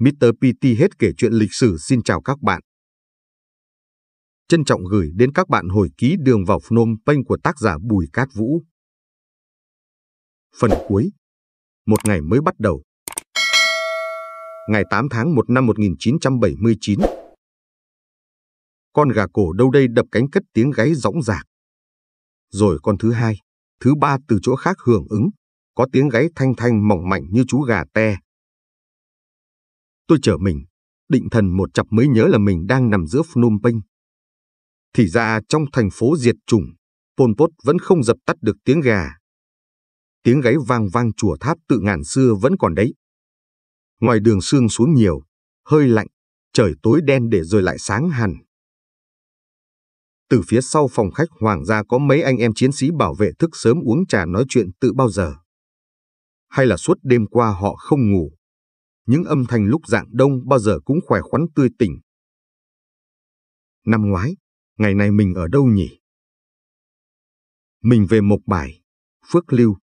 Mr. PT hết kể chuyện lịch sử xin chào các bạn. Trân trọng gửi đến các bạn hồi ký đường vào Phnom Penh của tác giả Bùi Cát Vũ. Phần cuối Một ngày mới bắt đầu Ngày 8 tháng 1 năm 1979 Con gà cổ đâu đây đập cánh cất tiếng gáy rõng rạc. Rồi con thứ hai, thứ ba từ chỗ khác hưởng ứng, có tiếng gáy thanh thanh mỏng mảnh như chú gà te, Tôi chở mình, định thần một chập mới nhớ là mình đang nằm giữa Phnom Penh. Thì ra trong thành phố diệt chủng, Pol Pot vẫn không dập tắt được tiếng gà. Tiếng gáy vang vang chùa tháp tự ngàn xưa vẫn còn đấy. Ngoài đường sương xuống nhiều, hơi lạnh, trời tối đen để rồi lại sáng hẳn. Từ phía sau phòng khách hoàng gia có mấy anh em chiến sĩ bảo vệ thức sớm uống trà nói chuyện tự bao giờ. Hay là suốt đêm qua họ không ngủ, những âm thanh lúc dạng đông bao giờ cũng khỏe khoắn tươi tỉnh. Năm ngoái, ngày này mình ở đâu nhỉ? Mình về Mộc Bài, Phước Lưu,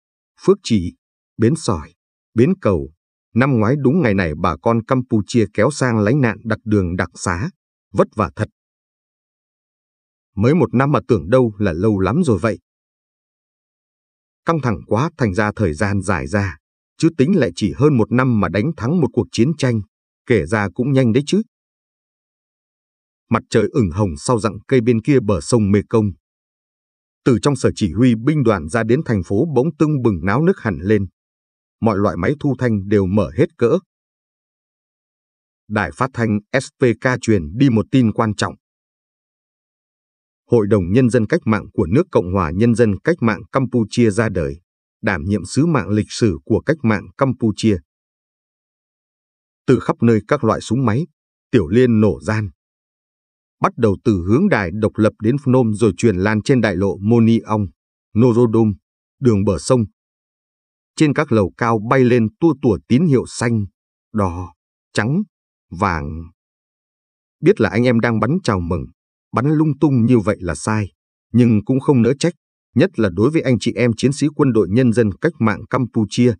Phước Trị, Bến Sỏi, Bến Cầu. Năm ngoái đúng ngày này bà con Campuchia kéo sang lánh nạn đặc đường đặc xá, vất vả thật. Mới một năm mà tưởng đâu là lâu lắm rồi vậy. Căng thẳng quá thành ra thời gian dài ra, chứ tính lại chỉ hơn một năm mà đánh thắng một cuộc chiến tranh, kể ra cũng nhanh đấy chứ. Mặt trời ửng hồng sau rặng cây bên kia bờ sông Mê Công. Từ trong sở chỉ huy binh đoàn ra đến thành phố bỗng tưng bừng náo nức hẳn lên. Mọi loại máy thu thanh đều mở hết cỡ. Đài phát thanh SPK truyền đi một tin quan trọng. Hội đồng Nhân dân Cách mạng của nước Cộng hòa Nhân dân Cách mạng Campuchia ra đời đảm nhiệm sứ mạng lịch sử của cách mạng Campuchia. Từ khắp nơi các loại súng máy, Tiểu Liên nổ gian. Bắt đầu từ hướng đài độc lập đến Phnom rồi truyền lan trên đại lộ Moniong, Ong, Norodom, đường bờ sông. Trên các lầu cao bay lên tua tủa tín hiệu xanh, đỏ, trắng, vàng. Biết là anh em đang bắn chào mừng, bắn lung tung như vậy là sai, nhưng cũng không nỡ trách nhất là đối với anh chị em chiến sĩ quân đội nhân dân cách mạng Campuchia.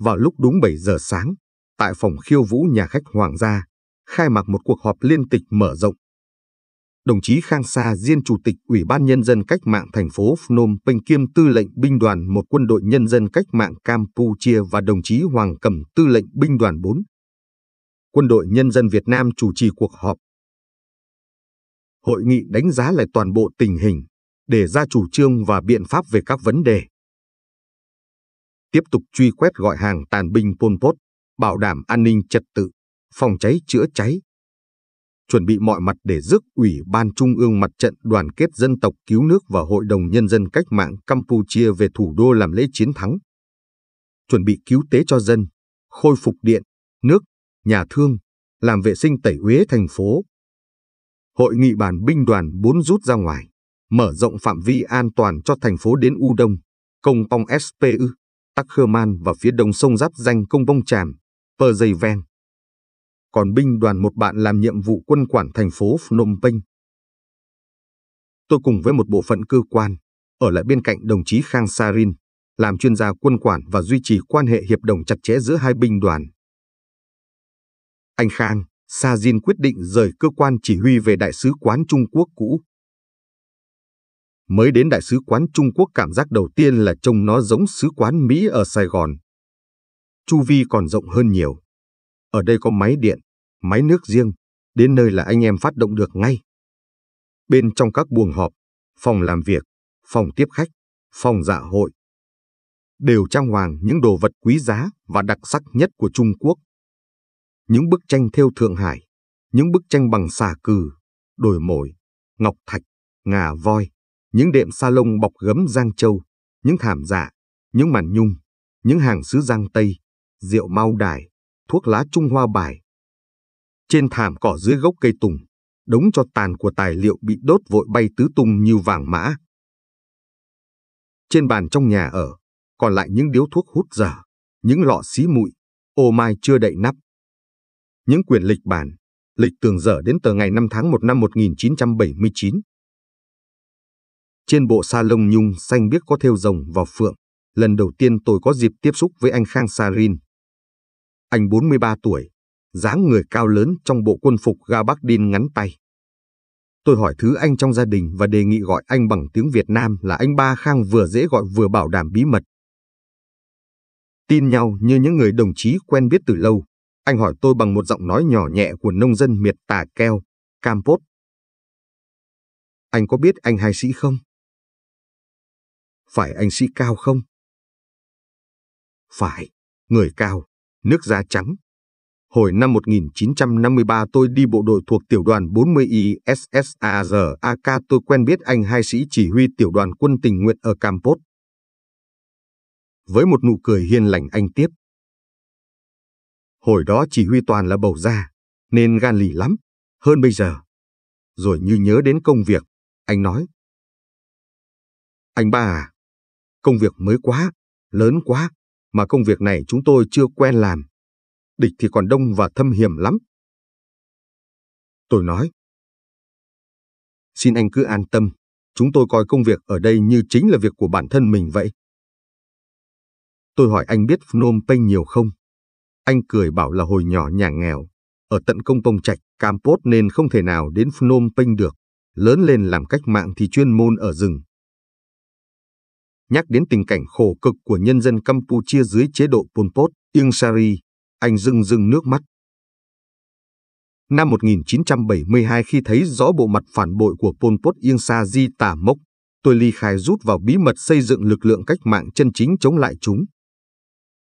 Vào lúc đúng 7 giờ sáng, tại phòng khiêu vũ nhà khách Hoàng gia, khai mạc một cuộc họp liên tịch mở rộng. Đồng chí Khang Sa Diên Chủ tịch Ủy ban Nhân dân Cách mạng thành phố Phnom Penh kiêm tư lệnh binh đoàn một quân đội nhân dân cách mạng Campuchia và đồng chí Hoàng Cẩm tư lệnh binh đoàn 4. Quân đội Nhân dân Việt Nam chủ trì cuộc họp. Hội nghị đánh giá lại toàn bộ tình hình, để ra chủ trương và biện pháp về các vấn đề. Tiếp tục truy quét gọi hàng tàn binh Pol Pot, bảo đảm an ninh trật tự, phòng cháy chữa cháy. Chuẩn bị mọi mặt để rước Ủy ban Trung ương Mặt trận Đoàn kết Dân tộc Cứu nước và Hội đồng Nhân dân Cách mạng Campuchia về thủ đô làm lễ chiến thắng. Chuẩn bị cứu tế cho dân, khôi phục điện, nước, nhà thương, làm vệ sinh tẩy uế thành phố. Hội nghị bàn binh đoàn 4 rút ra ngoài mở rộng phạm vi an toàn cho thành phố đến U Đông, Công Pong SPU, Takhman và phía đông sông giáp danh Công Bông Tràm, Perjayven. Còn binh đoàn một bạn làm nhiệm vụ quân quản thành phố Phnom Penh. Tôi cùng với một bộ phận cơ quan, ở lại bên cạnh đồng chí Khang Sarin, làm chuyên gia quân quản và duy trì quan hệ hiệp đồng chặt chẽ giữa hai binh đoàn. Anh Khang, Sarin quyết định rời cơ quan chỉ huy về Đại sứ quán Trung Quốc cũ Mới đến Đại sứ quán Trung Quốc cảm giác đầu tiên là trông nó giống sứ quán Mỹ ở Sài Gòn. Chu vi còn rộng hơn nhiều. Ở đây có máy điện, máy nước riêng, đến nơi là anh em phát động được ngay. Bên trong các buồng họp, phòng làm việc, phòng tiếp khách, phòng dạ hội, đều trang hoàng những đồ vật quý giá và đặc sắc nhất của Trung Quốc. Những bức tranh theo Thượng Hải, những bức tranh bằng xà cừ, đồi mồi, ngọc thạch, ngà voi, những đệm sa lông bọc gấm Giang Châu, những thảm dạ, những màn nhung, những hàng sứ Giang Tây, rượu mau đài, thuốc lá Trung Hoa bài. Trên thảm cỏ dưới gốc cây tùng, đống cho tàn của tài liệu bị đốt vội bay tứ tung như vàng mã. Trên bàn trong nhà ở, còn lại những điếu thuốc hút dở, những lọ xí mụi, ô mai chưa đậy nắp. Những quyển lịch bản, lịch tường dở đến tờ ngày 5 tháng 1 năm 1979, trên bộ sa lông nhung xanh biết có thêu rồng và phượng, lần đầu tiên tôi có dịp tiếp xúc với anh Khang Sarin. Anh 43 tuổi, dáng người cao lớn trong bộ quân phục gabardine ngắn tay. Tôi hỏi thứ anh trong gia đình và đề nghị gọi anh bằng tiếng Việt Nam là anh Ba Khang vừa dễ gọi vừa bảo đảm bí mật. Tin nhau như những người đồng chí quen biết từ lâu, anh hỏi tôi bằng một giọng nói nhỏ nhẹ của nông dân miệt tà keo, Campos. Anh có biết anh hai sĩ không? phải anh sĩ cao không? Phải, người cao, nước da trắng. Hồi năm 1953 tôi đi bộ đội thuộc tiểu đoàn 40 ISSARAK tôi quen biết anh hai sĩ chỉ huy tiểu đoàn quân tình nguyện ở Campos. Với một nụ cười hiền lành anh tiếp. Hồi đó chỉ huy toàn là bầu da, nên gan lì lắm, hơn bây giờ. Rồi như nhớ đến công việc, anh nói. Anh ba à, Công việc mới quá, lớn quá, mà công việc này chúng tôi chưa quen làm. Địch thì còn đông và thâm hiểm lắm. Tôi nói, xin anh cứ an tâm, chúng tôi coi công việc ở đây như chính là việc của bản thân mình vậy. Tôi hỏi anh biết Phnom Penh nhiều không? Anh cười bảo là hồi nhỏ nhà nghèo, ở tận công tông trạch Campos nên không thể nào đến Phnom Penh được. Lớn lên làm cách mạng thì chuyên môn ở rừng, Nhắc đến tình cảnh khổ cực của nhân dân Campuchia dưới chế độ Pol Pot, Ieng Sari, anh rưng rưng nước mắt. Năm 1972 khi thấy rõ bộ mặt phản bội của Pol Pot Ieng Sari tả mốc, tôi ly khai rút vào bí mật xây dựng lực lượng cách mạng chân chính chống lại chúng.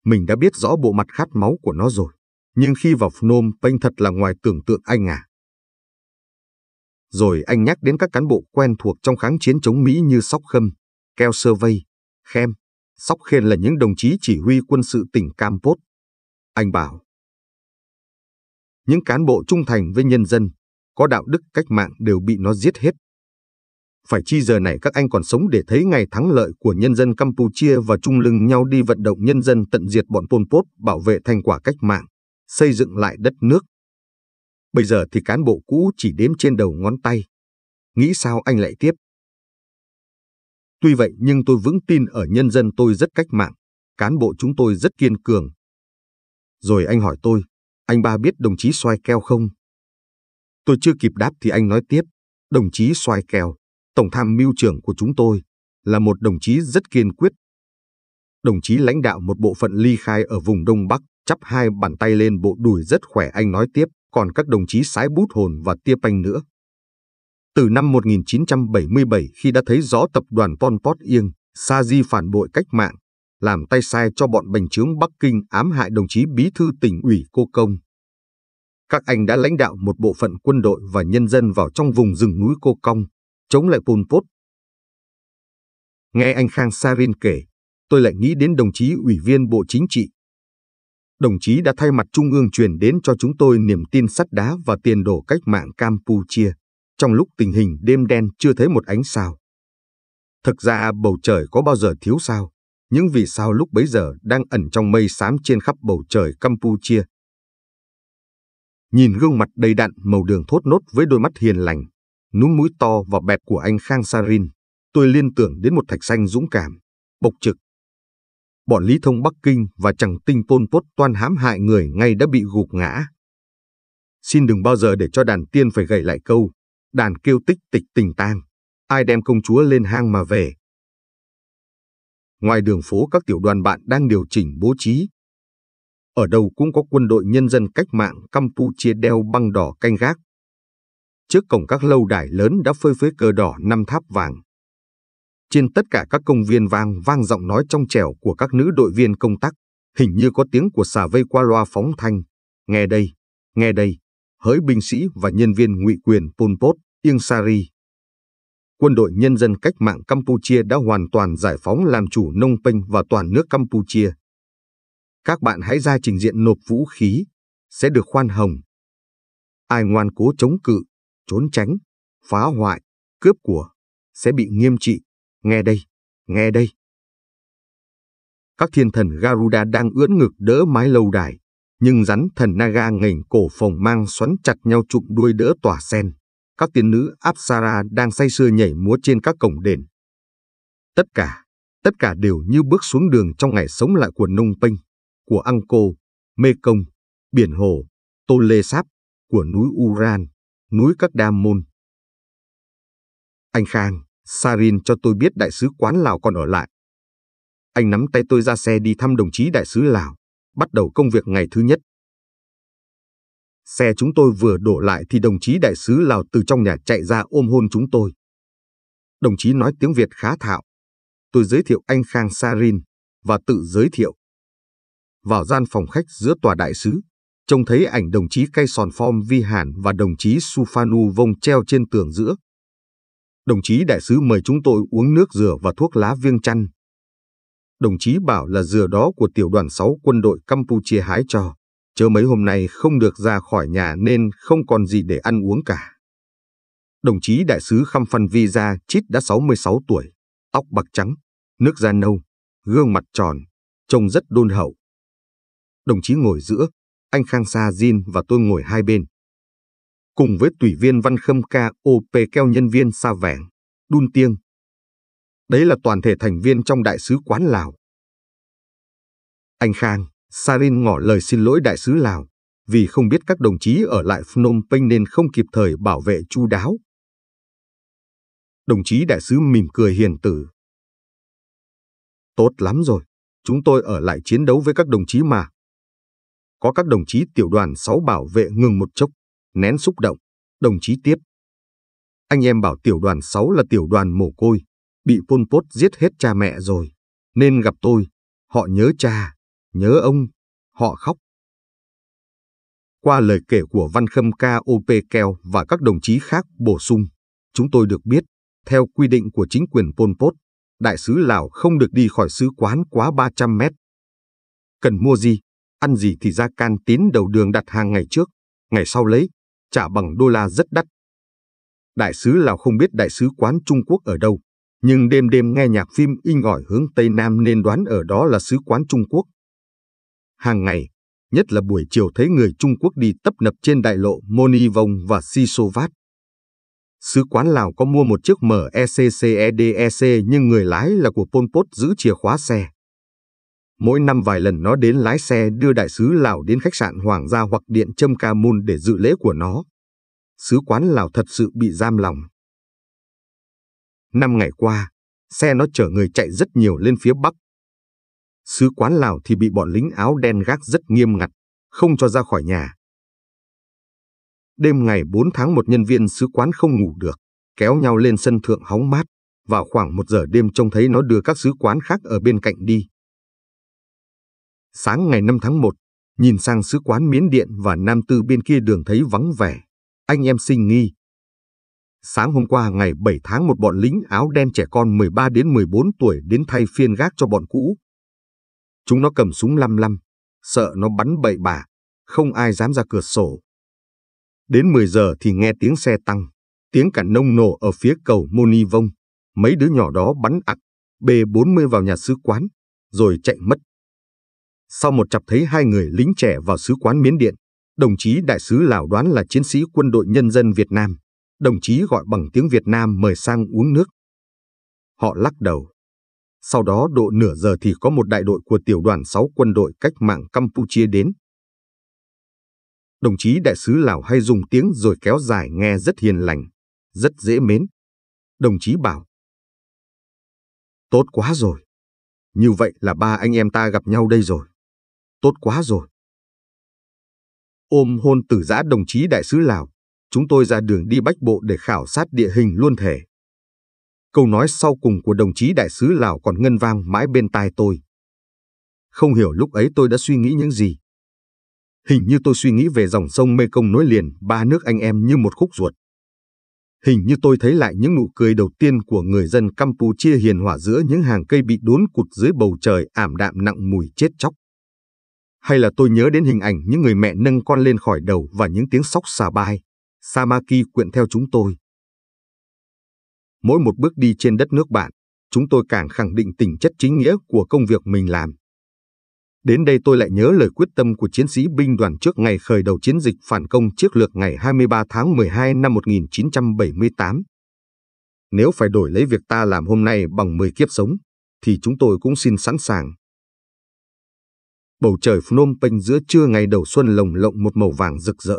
Mình đã biết rõ bộ mặt khát máu của nó rồi, nhưng khi vào Phnom Penh thật là ngoài tưởng tượng anh à. Rồi anh nhắc đến các cán bộ quen thuộc trong kháng chiến chống Mỹ như Sóc Khâm, Keo Sơ Vây, Khem, Sóc Khen là những đồng chí chỉ huy quân sự tỉnh Campos. Anh bảo, những cán bộ trung thành với nhân dân, có đạo đức cách mạng đều bị nó giết hết. Phải chi giờ này các anh còn sống để thấy ngày thắng lợi của nhân dân Campuchia và chung lưng nhau đi vận động nhân dân tận diệt bọn Pol Pot bảo vệ thành quả cách mạng, xây dựng lại đất nước. Bây giờ thì cán bộ cũ chỉ đếm trên đầu ngón tay. Nghĩ sao anh lại tiếp? Tuy vậy nhưng tôi vững tin ở nhân dân tôi rất cách mạng, cán bộ chúng tôi rất kiên cường. Rồi anh hỏi tôi, anh ba biết đồng chí xoay keo không? Tôi chưa kịp đáp thì anh nói tiếp, đồng chí xoay keo, tổng tham mưu trưởng của chúng tôi, là một đồng chí rất kiên quyết. Đồng chí lãnh đạo một bộ phận ly khai ở vùng Đông Bắc, chắp hai bàn tay lên bộ đùi rất khỏe anh nói tiếp, còn các đồng chí sái bút hồn và tia panh nữa, từ năm 1977 khi đã thấy rõ tập đoàn Pol Pot Ieng, Sa Di phản bội cách mạng, làm tay sai cho bọn bành trướng Bắc Kinh ám hại đồng chí bí thư tỉnh ủy Cô Công. Các anh đã lãnh đạo một bộ phận quân đội và nhân dân vào trong vùng rừng núi Cô Công, chống lại Pol Pot. Nghe anh Khang Sarin kể, tôi lại nghĩ đến đồng chí ủy viên Bộ Chính trị. Đồng chí đã thay mặt Trung ương truyền đến cho chúng tôi niềm tin sắt đá và tiền đồ cách mạng Campuchia trong lúc tình hình đêm đen chưa thấy một ánh sao. Thực ra bầu trời có bao giờ thiếu sao, những vì sao lúc bấy giờ đang ẩn trong mây xám trên khắp bầu trời Campuchia. Nhìn gương mặt đầy đặn màu đường thốt nốt với đôi mắt hiền lành, núm mũi to và bẹp của anh Khang Sarin, tôi liên tưởng đến một thạch xanh dũng cảm, bộc trực. Bọn Lý Thông Bắc Kinh và chẳng tinh Pol Pot toan hãm hại người ngay đã bị gục ngã. Xin đừng bao giờ để cho đàn tiên phải gầy lại câu, đàn kêu tích tịch tình tang, ai đem công chúa lên hang mà về. Ngoài đường phố các tiểu đoàn bạn đang điều chỉnh bố trí. Ở đâu cũng có quân đội nhân dân cách mạng Campuchia đeo băng đỏ canh gác. Trước cổng các lâu đài lớn đã phơi phới cờ đỏ năm tháp vàng. Trên tất cả các công viên vang vang giọng nói trong trẻo của các nữ đội viên công tác, hình như có tiếng của xà vây qua loa phóng thanh. Nghe đây, nghe đây hỡi binh sĩ và nhân viên ngụy quyền Pol Pot, Ieng Sari. Quân đội nhân dân cách mạng Campuchia đã hoàn toàn giải phóng làm chủ Nông Penh và toàn nước Campuchia. Các bạn hãy ra trình diện nộp vũ khí, sẽ được khoan hồng. Ai ngoan cố chống cự, trốn tránh, phá hoại, cướp của, sẽ bị nghiêm trị. Nghe đây, nghe đây. Các thiên thần Garuda đang ưỡn ngực đỡ mái lâu đài nhưng rắn thần Naga nghềnh cổ phồng mang xoắn chặt nhau chụm đuôi đỡ tỏa sen. Các tiên nữ Apsara đang say sưa nhảy múa trên các cổng đền. Tất cả, tất cả đều như bước xuống đường trong ngày sống lại của Nông Penh, của Angkor, Mê Công, Biển Hồ, Tô Lê Sáp, của núi Uran, núi Các Đa Môn. Anh Khang, Sarin cho tôi biết đại sứ quán Lào còn ở lại. Anh nắm tay tôi ra xe đi thăm đồng chí đại sứ Lào bắt đầu công việc ngày thứ nhất. Xe chúng tôi vừa đổ lại thì đồng chí đại sứ Lào từ trong nhà chạy ra ôm hôn chúng tôi. Đồng chí nói tiếng Việt khá thạo. Tôi giới thiệu anh Khang Sarin và tự giới thiệu. Vào gian phòng khách giữa tòa đại sứ, trông thấy ảnh đồng chí Cây Sòn Phong Vi Hàn và đồng chí Sufanu Vong treo trên tường giữa. Đồng chí đại sứ mời chúng tôi uống nước dừa và thuốc lá viêng chăn, đồng chí bảo là dừa đó của tiểu đoàn 6 quân đội Campuchia hái cho, chớ mấy hôm nay không được ra khỏi nhà nên không còn gì để ăn uống cả. Đồng chí đại sứ Khăm Phan Vi Gia Chít đã 66 tuổi, tóc bạc trắng, nước da nâu, gương mặt tròn, trông rất đôn hậu. Đồng chí ngồi giữa, anh Khang Sa Jin và tôi ngồi hai bên. Cùng với tùy viên Văn Khâm Ca OP keo nhân viên xa Vẻng, Đun Tiêng, Đấy là toàn thể thành viên trong Đại sứ quán Lào. Anh Khang, Sarin ngỏ lời xin lỗi Đại sứ Lào vì không biết các đồng chí ở lại Phnom Penh nên không kịp thời bảo vệ chu đáo. Đồng chí Đại sứ mỉm cười hiền tử. Tốt lắm rồi, chúng tôi ở lại chiến đấu với các đồng chí mà. Có các đồng chí tiểu đoàn 6 bảo vệ ngừng một chốc, nén xúc động, đồng chí tiếp. Anh em bảo tiểu đoàn 6 là tiểu đoàn mồ côi, bị Pol Pot giết hết cha mẹ rồi, nên gặp tôi, họ nhớ cha, nhớ ông, họ khóc. Qua lời kể của Văn Khâm Ca Op p Keo và các đồng chí khác bổ sung, chúng tôi được biết, theo quy định của chính quyền Pol Pot, đại sứ Lào không được đi khỏi sứ quán quá 300 mét. Cần mua gì, ăn gì thì ra can tín đầu đường đặt hàng ngày trước, ngày sau lấy, trả bằng đô la rất đắt. Đại sứ Lào không biết đại sứ quán Trung Quốc ở đâu, nhưng đêm đêm nghe nhạc phim in ỏi hướng Tây Nam nên đoán ở đó là sứ quán Trung Quốc. Hàng ngày, nhất là buổi chiều thấy người Trung Quốc đi tấp nập trên đại lộ Moni Vong và Sisovat. Sứ quán Lào có mua một chiếc MECCEDEC e e nhưng người lái là của Pol Pot giữ chìa khóa xe. Mỗi năm vài lần nó đến lái xe đưa đại sứ Lào đến khách sạn Hoàng gia hoặc điện Trâm Ca Môn để dự lễ của nó. Sứ quán Lào thật sự bị giam lòng. Năm ngày qua, xe nó chở người chạy rất nhiều lên phía Bắc. Sứ quán Lào thì bị bọn lính áo đen gác rất nghiêm ngặt, không cho ra khỏi nhà. Đêm ngày 4 tháng một nhân viên sứ quán không ngủ được, kéo nhau lên sân thượng hóng mát, vào khoảng một giờ đêm trông thấy nó đưa các sứ quán khác ở bên cạnh đi. Sáng ngày 5 tháng 1, nhìn sang sứ quán Miến Điện và Nam Tư bên kia đường thấy vắng vẻ, anh em sinh nghi, Sáng hôm qua ngày 7 tháng một bọn lính áo đen trẻ con 13 đến 14 tuổi đến thay phiên gác cho bọn cũ. Chúng nó cầm súng lăm lăm, sợ nó bắn bậy bạ, không ai dám ra cửa sổ. Đến 10 giờ thì nghe tiếng xe tăng, tiếng cả nông nổ ở phía cầu Moni Vông. Mấy đứa nhỏ đó bắn ạc B-40 vào nhà sứ quán, rồi chạy mất. Sau một chặp thấy hai người lính trẻ vào sứ quán Miến Điện, đồng chí đại sứ Lào đoán là chiến sĩ quân đội nhân dân Việt Nam. Đồng chí gọi bằng tiếng Việt Nam mời sang uống nước. Họ lắc đầu. Sau đó độ nửa giờ thì có một đại đội của tiểu đoàn 6 quân đội cách mạng Campuchia đến. Đồng chí đại sứ Lào hay dùng tiếng rồi kéo dài nghe rất hiền lành, rất dễ mến. Đồng chí bảo. Tốt quá rồi. Như vậy là ba anh em ta gặp nhau đây rồi. Tốt quá rồi. Ôm hôn tử giã đồng chí đại sứ Lào, chúng tôi ra đường đi bách bộ để khảo sát địa hình luôn thể. Câu nói sau cùng của đồng chí đại sứ Lào còn ngân vang mãi bên tai tôi. Không hiểu lúc ấy tôi đã suy nghĩ những gì. Hình như tôi suy nghĩ về dòng sông Mekong nối liền ba nước anh em như một khúc ruột. Hình như tôi thấy lại những nụ cười đầu tiên của người dân Campuchia hiền hòa giữa những hàng cây bị đốn cụt dưới bầu trời ảm đạm nặng mùi chết chóc. Hay là tôi nhớ đến hình ảnh những người mẹ nâng con lên khỏi đầu và những tiếng sóc xà bai. Samaki quyện theo chúng tôi. Mỗi một bước đi trên đất nước bạn, chúng tôi càng khẳng định tính chất chính nghĩa của công việc mình làm. Đến đây tôi lại nhớ lời quyết tâm của chiến sĩ binh đoàn trước ngày khởi đầu chiến dịch phản công chiếc lược ngày 23 tháng 12 năm 1978. Nếu phải đổi lấy việc ta làm hôm nay bằng 10 kiếp sống, thì chúng tôi cũng xin sẵn sàng. Bầu trời Phnom Penh giữa trưa ngày đầu xuân lồng lộng một màu vàng rực rỡ,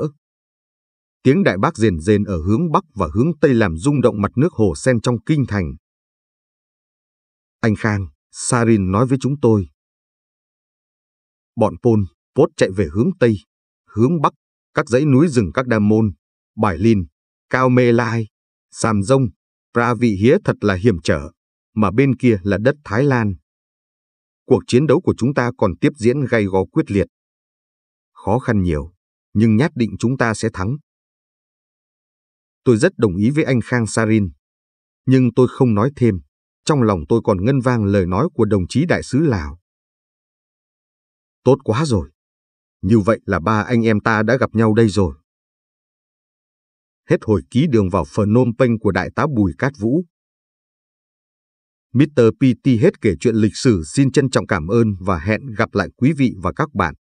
tiếng đại bác rền rền ở hướng Bắc và hướng Tây làm rung động mặt nước hồ sen trong kinh thành. Anh Khang, Sarin nói với chúng tôi. Bọn Pol, Pot chạy về hướng Tây, hướng Bắc, các dãy núi rừng các Đa Môn, Bài Lin, Cao Mê Lai, Sàm dông Pra Vị Hía thật là hiểm trở, mà bên kia là đất Thái Lan. Cuộc chiến đấu của chúng ta còn tiếp diễn gay go quyết liệt. Khó khăn nhiều, nhưng nhất định chúng ta sẽ thắng. Tôi rất đồng ý với anh Khang Sarin. Nhưng tôi không nói thêm, trong lòng tôi còn ngân vang lời nói của đồng chí đại sứ Lào. Tốt quá rồi. Như vậy là ba anh em ta đã gặp nhau đây rồi. Hết hồi ký đường vào Phnom Penh của đại tá Bùi Cát Vũ. Mr. PT hết kể chuyện lịch sử xin trân trọng cảm ơn và hẹn gặp lại quý vị và các bạn